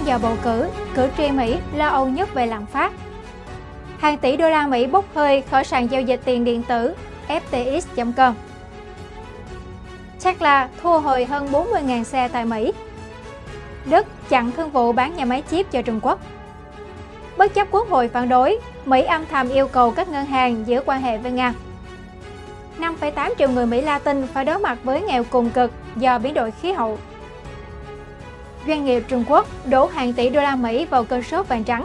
Trong giờ bầu cử, cử tri Mỹ lo âu nhất về lạm phát. Hàng tỷ đô la Mỹ bốc hơi khỏi sàn giao dịch tiền điện tử FTX.com. Tesla thu hồi hơn 40.000 xe tại Mỹ. Đức chặn thương vụ bán nhà máy chip cho Trung Quốc. Bất chấp quốc hội phản đối, Mỹ âm thầm yêu cầu các ngân hàng giữ quan hệ với Nga. 5,8 triệu người Mỹ Latin phải đối mặt với nghèo cùng cực do biến đổi khí hậu doanh nghiệp Trung Quốc đổ hàng tỷ đô la Mỹ vào cơ sốt vàng trắng.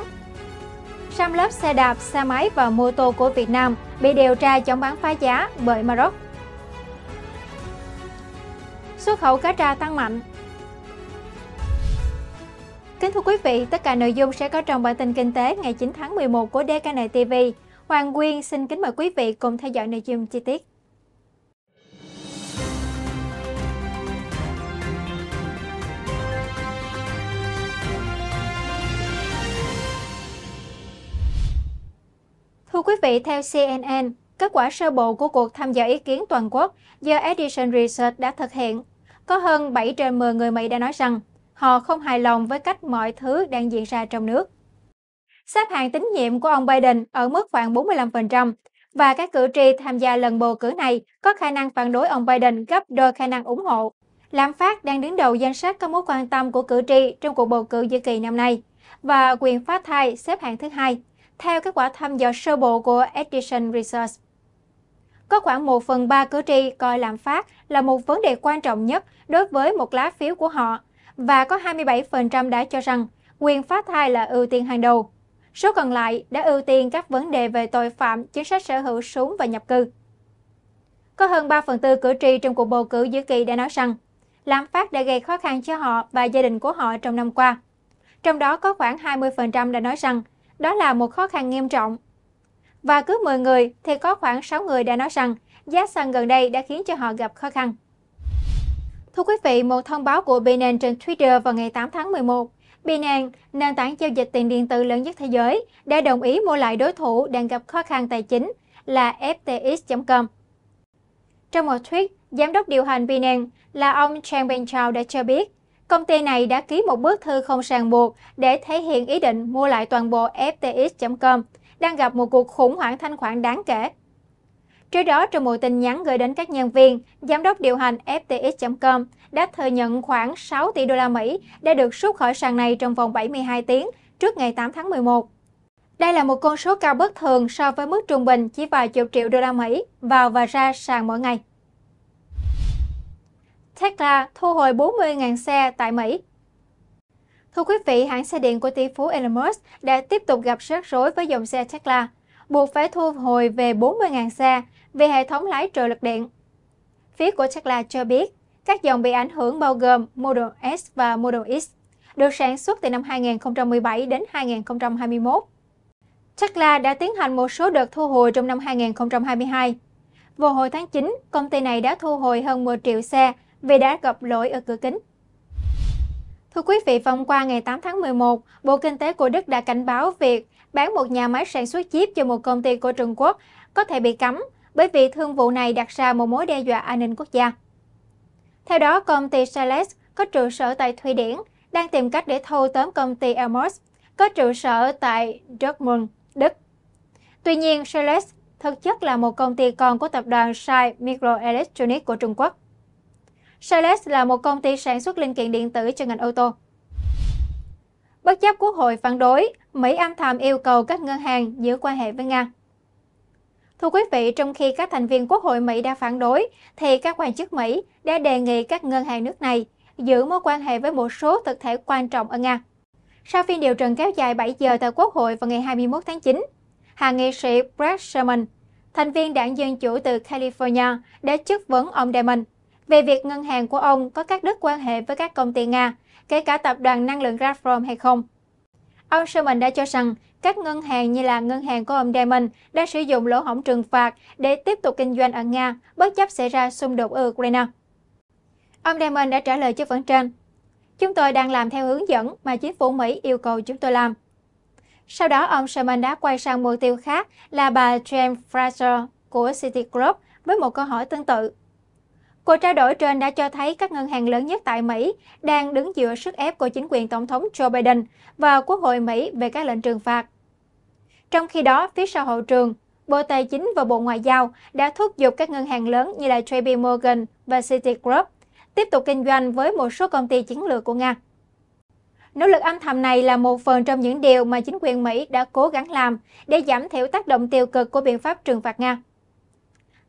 Samlop xe đạp, xe máy và mô tô của Việt Nam bị điều tra chống bán phá giá bởi Maroc. Xuất khẩu cá tra tăng mạnh. Kính thưa quý vị, tất cả nội dung sẽ có trong bản tin kinh tế ngày 9 tháng 11 của DKN TV. Hoàng Nguyên xin kính mời quý vị cùng theo dõi nội dung chi tiết. Thưa quý vị, theo CNN, kết quả sơ bộ của cuộc tham gia ý kiến toàn quốc do Edison Research đã thực hiện, có hơn 7 trên 10 người Mỹ đã nói rằng họ không hài lòng với cách mọi thứ đang diễn ra trong nước. Xếp hạng tín nhiệm của ông Biden ở mức khoảng 45% và các cử tri tham gia lần bầu cử này có khả năng phản đối ông Biden gấp đôi khả năng ủng hộ. Lạm phát đang đứng đầu danh sách các mối quan tâm của cử tri trong cuộc bầu cử giữa kỳ năm nay và quyền phá thai xếp hạng thứ hai theo kết quả thăm dò sơ bộ của Edison Research. Có khoảng 1 phần 3 cử tri coi lạm phát là một vấn đề quan trọng nhất đối với một lá phiếu của họ, và có 27% đã cho rằng quyền phá thai là ưu tiên hàng đầu. Số còn lại đã ưu tiên các vấn đề về tội phạm, chính sách sở hữu súng và nhập cư. Có hơn 3 phần tư cử tri trong cuộc bầu cử giữa kỳ đã nói rằng lạm phát đã gây khó khăn cho họ và gia đình của họ trong năm qua. Trong đó có khoảng 20% đã nói rằng đó là một khó khăn nghiêm trọng. Và cứ 10 người thì có khoảng 6 người đã nói rằng giá xăng gần đây đã khiến cho họ gặp khó khăn. Thưa quý vị, một thông báo của Binance trên Twitter vào ngày 8 tháng 11, Binance, nền tảng giao dịch tiền điện tử lớn nhất thế giới, đã đồng ý mua lại đối thủ đang gặp khó khăn tài chính là FTX.com. Trong một tweet, giám đốc điều hành Binance là ông Chang Ben Chao đã cho biết Công ty này đã ký một bức thư không ràng buộc để thể hiện ý định mua lại toàn bộ FTX.com, đang gặp một cuộc khủng hoảng thanh khoản đáng kể. Trước đó, trong một tin nhắn gửi đến các nhân viên, giám đốc điều hành FTX.com đã thừa nhận khoảng 6 tỷ đô la Mỹ đã được rút khỏi sàn này trong vòng 72 tiếng trước ngày 8 tháng 11. Đây là một con số cao bất thường so với mức trung bình chỉ vài chục triệu đô la Mỹ vào và ra sàn mỗi ngày. Tesla thu hồi 40.000 xe tại Mỹ. Thưa quý vị, hãng xe điện của tỷ phú Elon Musk đã tiếp tục gặp rắc rối với dòng xe Tesla, buộc phải thu hồi về 40.000 xe vì hệ thống lái trợ lực điện. Phía của Tesla cho biết, các dòng bị ảnh hưởng bao gồm Model S và Model X, được sản xuất từ năm 2017 đến 2021. Tesla đã tiến hành một số đợt thu hồi trong năm 2022. Vào hồi tháng 9, công ty này đã thu hồi hơn 10 triệu xe vì đã gặp lỗi ở cửa kính. Thưa quý vị, vòng qua ngày 8 tháng 11, Bộ Kinh tế của Đức đã cảnh báo việc bán một nhà máy sản xuất chip cho một công ty của Trung Quốc có thể bị cấm bởi vì thương vụ này đặt ra một mối đe dọa an ninh quốc gia. Theo đó, công ty Silex có trụ sở tại Thụy Điển đang tìm cách để thâu tóm công ty Elmos có trụ sở tại Dortmund, Đức. Tuy nhiên, Silex thực chất là một công ty con của tập đoàn Sai Microelectronics của Trung Quốc. Silex là một công ty sản xuất linh kiện điện tử cho ngành ô tô. Bất chấp Quốc hội phản đối, Mỹ âm thầm yêu cầu các ngân hàng giữ quan hệ với Nga. Thưa quý vị, trong khi các thành viên Quốc hội Mỹ đã phản đối, thì các quan chức Mỹ đã đề nghị các ngân hàng nước này giữ mối quan hệ với một số thực thể quan trọng ở Nga. Sau phiên điều trần kéo dài 7 giờ tại Quốc hội vào ngày 21 tháng 9, hạ nghị sĩ Brad Sherman, thành viên đảng Dân Chủ từ California, đã chất vấn ông Diamond về việc ngân hàng của ông có các đứt quan hệ với các công ty Nga, kể cả tập đoàn năng lượng Gazprom hay không. Ông Sherman đã cho rằng các ngân hàng như là ngân hàng của ông Diamond đã sử dụng lỗ hổng trừng phạt để tiếp tục kinh doanh ở Nga bất chấp xảy ra xung đột ở Ukraine. Ông Diamond đã trả lời chất vấn trên. Chúng tôi đang làm theo hướng dẫn mà chính phủ Mỹ yêu cầu chúng tôi làm. Sau đó, ông Sherman đã quay sang mục tiêu khác là bà Jane Fraser của Citigroup với một câu hỏi tương tự. Cuộc trao đổi trên đã cho thấy các ngân hàng lớn nhất tại Mỹ đang đứng giữa sức ép của chính quyền Tổng thống Joe Biden và Quốc hội Mỹ về các lệnh trừng phạt. Trong khi đó, phía sau hậu trường, Bộ Tài chính và Bộ Ngoại giao đã thúc giục các ngân hàng lớn như là JP Morgan và Citigroup tiếp tục kinh doanh với một số công ty chiến lược của Nga. Nỗ lực âm thầm này là một phần trong những điều mà chính quyền Mỹ đã cố gắng làm để giảm thiểu tác động tiêu cực của biện pháp trừng phạt Nga.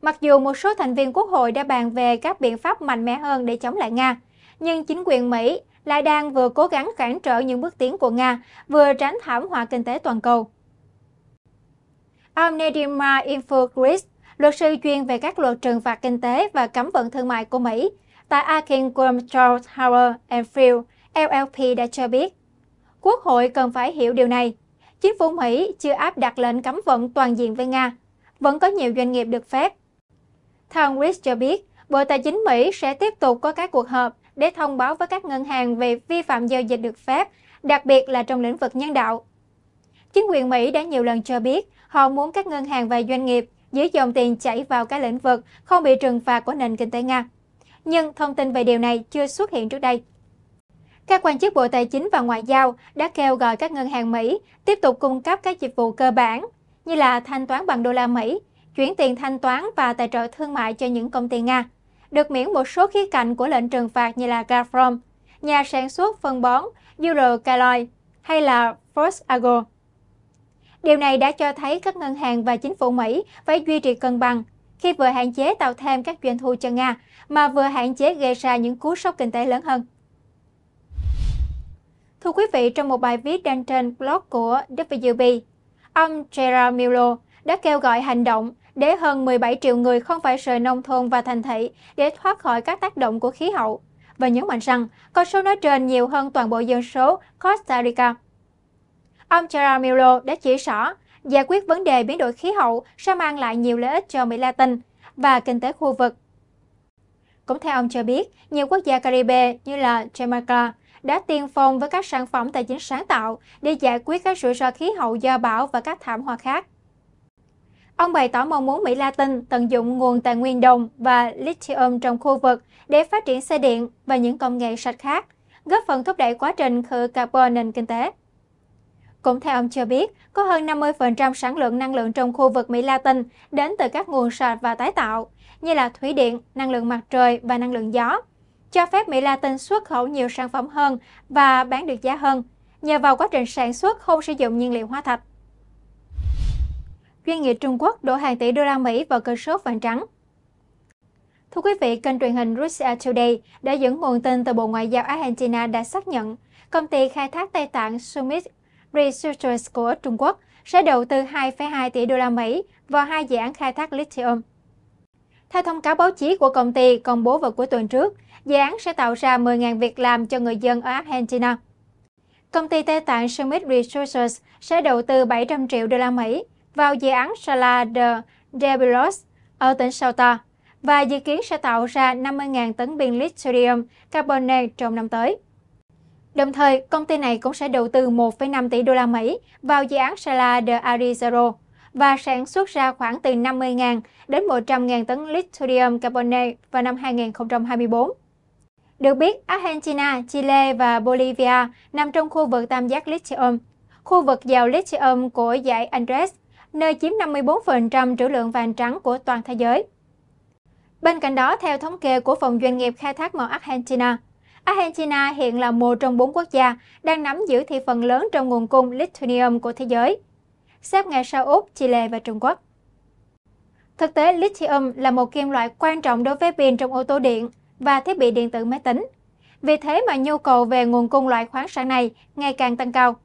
Mặc dù một số thành viên quốc hội đã bàn về các biện pháp mạnh mẽ hơn để chống lại Nga, nhưng chính quyền Mỹ lại đang vừa cố gắng cản trở những bước tiến của Nga, vừa tránh thảm họa kinh tế toàn cầu. Ông Nedima Infogris, luật sư chuyên về các luật trừng phạt kinh tế và cấm vận thương mại của Mỹ, tại Akin Worm Charles Howard and Field, LLP đã cho biết, Quốc hội cần phải hiểu điều này. Chính phủ Mỹ chưa áp đặt lệnh cấm vận toàn diện với Nga. Vẫn có nhiều doanh nghiệp được phép Thang Rich cho biết, Bộ Tài chính Mỹ sẽ tiếp tục có các cuộc họp để thông báo với các ngân hàng về vi phạm giao dịch được phép, đặc biệt là trong lĩnh vực nhân đạo. Chính quyền Mỹ đã nhiều lần cho biết họ muốn các ngân hàng và doanh nghiệp giữ dòng tiền chảy vào các lĩnh vực không bị trừng phạt của nền kinh tế Nga. Nhưng thông tin về điều này chưa xuất hiện trước đây. Các quan chức Bộ Tài chính và Ngoại giao đã kêu gọi các ngân hàng Mỹ tiếp tục cung cấp các dịch vụ cơ bản như là thanh toán bằng đô la Mỹ chuyển tiền thanh toán và tài trợ thương mại cho những công ty Nga, được miễn một số khía cạnh của lệnh trừng phạt như là Gazprom, nhà sản xuất phân bón Uralkaloy hay là Fosago. Điều này đã cho thấy các ngân hàng và chính phủ Mỹ phải duy trì cân bằng khi vừa hạn chế tạo thêm các doanh thu cho Nga mà vừa hạn chế gây ra những cú sốc kinh tế lớn hơn. Thưa quý vị, trong một bài viết đăng trên blog của WB, ông Gerard Milo đã kêu gọi hành động để hơn 17 triệu người không phải rời nông thôn và thành thị để thoát khỏi các tác động của khí hậu, và nhấn mạnh rằng con số nói trên nhiều hơn toàn bộ dân số Costa Rica. Ông Gerard đã chỉ rõ, giải quyết vấn đề biến đổi khí hậu sẽ mang lại nhiều lợi ích cho Mỹ Latin và kinh tế khu vực. Cũng theo ông cho biết, nhiều quốc gia Caribe như là Jamaica đã tiên phong với các sản phẩm tài chính sáng tạo để giải quyết các rủi ro khí hậu do bão và các thảm họa khác. Ông bày tỏ mong muốn Mỹ Latin tận dụng nguồn tài nguyên đồng và lithium trong khu vực để phát triển xe điện và những công nghệ sạch khác, góp phần thúc đẩy quá trình khử carbon nền kinh tế. Cũng theo ông cho biết, có hơn 50% sản lượng năng lượng trong khu vực Mỹ Latin đến từ các nguồn sạch và tái tạo, như là thủy điện, năng lượng mặt trời và năng lượng gió, cho phép Mỹ Latin xuất khẩu nhiều sản phẩm hơn và bán được giá hơn, nhờ vào quá trình sản xuất không sử dụng nhiên liệu hóa thạch. Doanh nghiệp Trung Quốc đổ hàng tỷ đô la Mỹ vào cơ sốt vàng trắng. Thưa quý vị, kênh truyền hình Russia Today đã dẫn nguồn tin từ Bộ Ngoại giao Argentina đã xác nhận công ty khai thác Tây Tạng Summit Researchers của Trung Quốc sẽ đầu tư 2,2 tỷ đô la Mỹ vào hai dự án khai thác lithium. Theo thông cáo báo chí của công ty công bố vào cuối tuần trước, dự án sẽ tạo ra 10.000 việc làm cho người dân ở Argentina. Công ty Tây Tạng Summit Resources sẽ đầu tư 700 triệu đô la Mỹ vào dự án Sala de Debilos ở tỉnh Sauta và dự kiến sẽ tạo ra 50.000 tấn pin lithium carbonate trong năm tới. Đồng thời, công ty này cũng sẽ đầu tư 1,5 tỷ đô la Mỹ vào dự án Sala de Arizaro và sản xuất ra khoảng từ 50.000 đến 100.000 tấn lithium carbonate vào năm 2024. Được biết, Argentina, Chile và Bolivia nằm trong khu vực tam giác lithium, khu vực giàu lithium của dãy Andes nơi chiếm 54% trữ lượng vàng trắng của toàn thế giới. Bên cạnh đó, theo thống kê của Phòng Doanh nghiệp Khai thác mỏ Argentina, Argentina hiện là một trong bốn quốc gia đang nắm giữ thị phần lớn trong nguồn cung lithium của thế giới, xếp ngay sau Úc, Chile và Trung Quốc. Thực tế, lithium là một kim loại quan trọng đối với pin trong ô tô điện và thiết bị điện tử máy tính. Vì thế mà nhu cầu về nguồn cung loại khoáng sản này ngày càng tăng cao.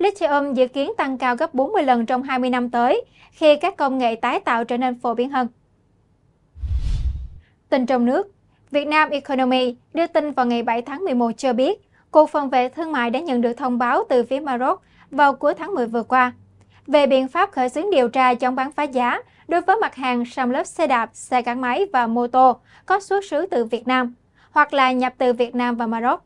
Lithium dự kiến tăng cao gấp 40 lần trong 20 năm tới, khi các công nghệ tái tạo trở nên phổ biến hơn. Tình trong nước Việt Nam Economy đưa tin vào ngày 7 tháng 11 cho biết, Cục Phòng vệ Thương mại đã nhận được thông báo từ phía Maroc vào cuối tháng 10 vừa qua về biện pháp khởi xướng điều tra chống bán phá giá đối với mặt hàng sầm lốp xe đạp, xe gắn máy và mô tô có xuất xứ từ Việt Nam hoặc là nhập từ Việt Nam và Maroc.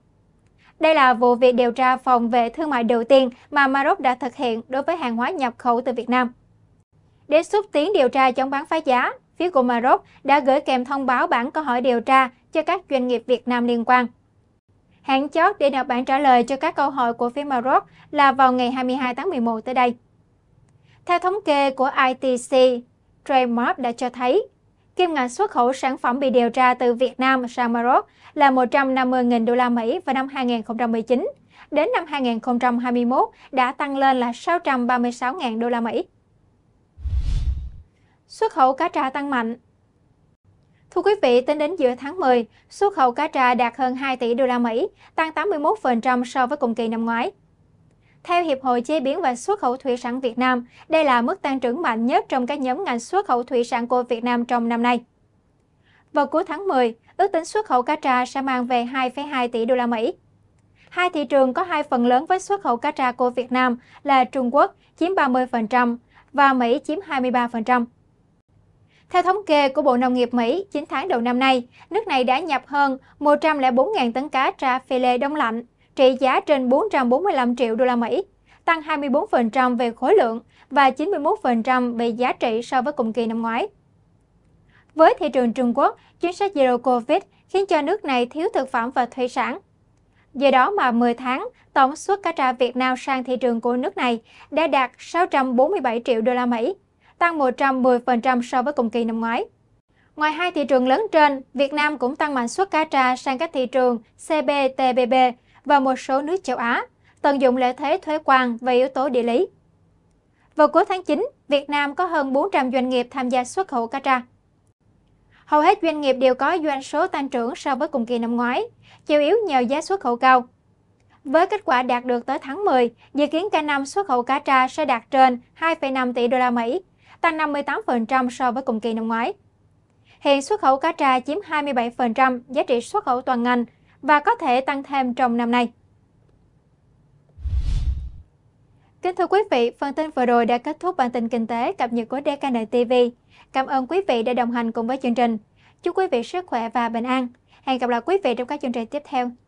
Đây là vụ việc điều tra phòng vệ thương mại đầu tiên mà Maroc đã thực hiện đối với hàng hóa nhập khẩu từ Việt Nam. Để xúc tiến điều tra chống bán phá giá, phía của Maroc đã gửi kèm thông báo bản câu hỏi điều tra cho các doanh nghiệp Việt Nam liên quan. Hạn chót để nộp bản trả lời cho các câu hỏi của phía Maroc là vào ngày 22 tháng 11 tới đây. Theo thống kê của ITC, Trademark đã cho thấy Kim ngạch xuất khẩu sản phẩm bị điều tra từ Việt Nam sang Maroc là 150.000 đô la Mỹ vào năm 2019, đến năm 2021 đã tăng lên là 636.000 đô la Mỹ. Xuất khẩu cá tra tăng mạnh, Thưa quý vị, tính đến giữa tháng 10, xuất khẩu cá tra đạt hơn 2 tỷ đô la Mỹ, tăng 81% so với cùng kỳ năm ngoái. Theo Hiệp hội Chế biến và Xuất khẩu Thủy sản Việt Nam, đây là mức tăng trưởng mạnh nhất trong các nhóm ngành xuất khẩu thủy sản của Việt Nam trong năm nay. Vào cuối tháng 10, ước tính xuất khẩu cá tra sẽ mang về 2,2 tỷ đô la Mỹ. Hai thị trường có hai phần lớn với xuất khẩu cá tra của Việt Nam là Trung Quốc chiếm 30% và Mỹ chiếm 23%. Theo thống kê của Bộ Nông nghiệp Mỹ, 9 tháng đầu năm nay, nước này đã nhập hơn 104.000 tấn cá tra phi lê đông lạnh, trị giá trên 445 triệu đô la Mỹ, tăng 24% về khối lượng và 91% về giá trị so với cùng kỳ năm ngoái. Với thị trường Trung Quốc, chính sách Zero Covid khiến cho nước này thiếu thực phẩm và thủy sản. Do đó mà 10 tháng, tổng xuất cá tra Việt Nam sang thị trường của nước này đã đạt 647 triệu đô la Mỹ, tăng 110% so với cùng kỳ năm ngoái. Ngoài hai thị trường lớn trên, Việt Nam cũng tăng mạnh xuất cá tra sang các thị trường CPTPP và một số nước châu Á, tận dụng lợi thế thuế quan và yếu tố địa lý. Vào cuối tháng 9, Việt Nam có hơn 400 doanh nghiệp tham gia xuất khẩu cá tra. Hầu hết doanh nghiệp đều có doanh số tăng trưởng so với cùng kỳ năm ngoái, chủ yếu nhờ giá xuất khẩu cao. Với kết quả đạt được tới tháng 10, dự kiến cả năm xuất khẩu cá tra sẽ đạt trên 2,5 tỷ đô la Mỹ, tăng 58% so với cùng kỳ năm ngoái. Hiện xuất khẩu cá tra chiếm 27% giá trị xuất khẩu toàn ngành và có thể tăng thêm trong năm nay. Kính thưa quý vị, phần tin vừa rồi đã kết thúc bản tin kinh tế cập nhật của DKN TV. Cảm ơn quý vị đã đồng hành cùng với chương trình. Chúc quý vị sức khỏe và bình an. Hẹn gặp lại quý vị trong các chương trình tiếp theo.